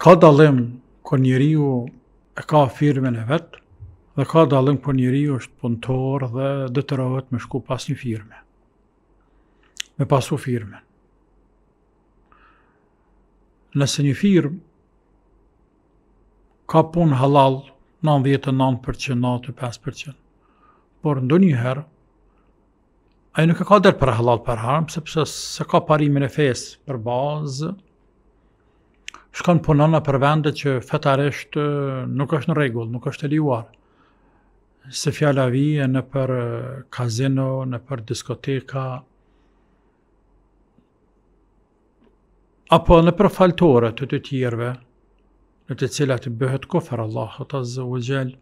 ka dalim kër njëri ju e ka firme në vetë, dhe ka dalim kër njëri ju është punëtor dhe dhe të me shku pas një firme, me pasu firme. Nëse një firme ka punë halal 99%, 95%, por ndo njëherë, Ajo nuk e ka dherë për halal për harmë, sepse se ka parimin e fesë për bazë, shkon punon në për vendet që fetarisht nuk është në regull, nuk është e liuar. Se fjala vije në për kazino, në për diskoteka, apo në për faltore të të tjerve, në të cilat të bëhet kofër Allah, të të zë u gjelë.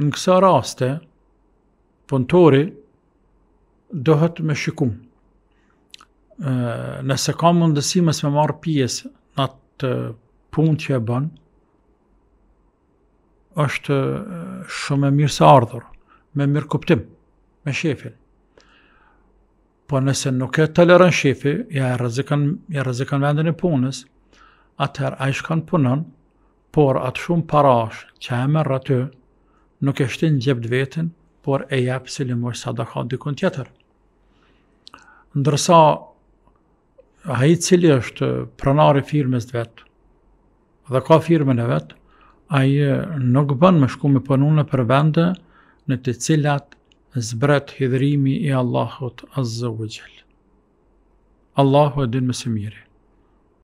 Në kësa raste, punëtori dohet me shikumë nëse ka mundësi mes me marë pjesë në atë punë që e bën, është shumë e mirë së ardhur, me mirë kuptim, me shefin. Po nëse nuk e të lërën shefi, ja e rëzikan, ja rëzikan vendin e punës, atëherë a ishkan punën, por atë shumë parash që e mërë atë, nuk e shtin gjepët vetën, por e jepë si limoj sadakat dikën tjetër. Ndërsa, a i cili është pranari firmes të vetë dhe ka firme në vetë, a i nuk bën me shku me pënune për vende në të cilat zbret hidrimi i Allahot Azza u Allahu e din më së mirë.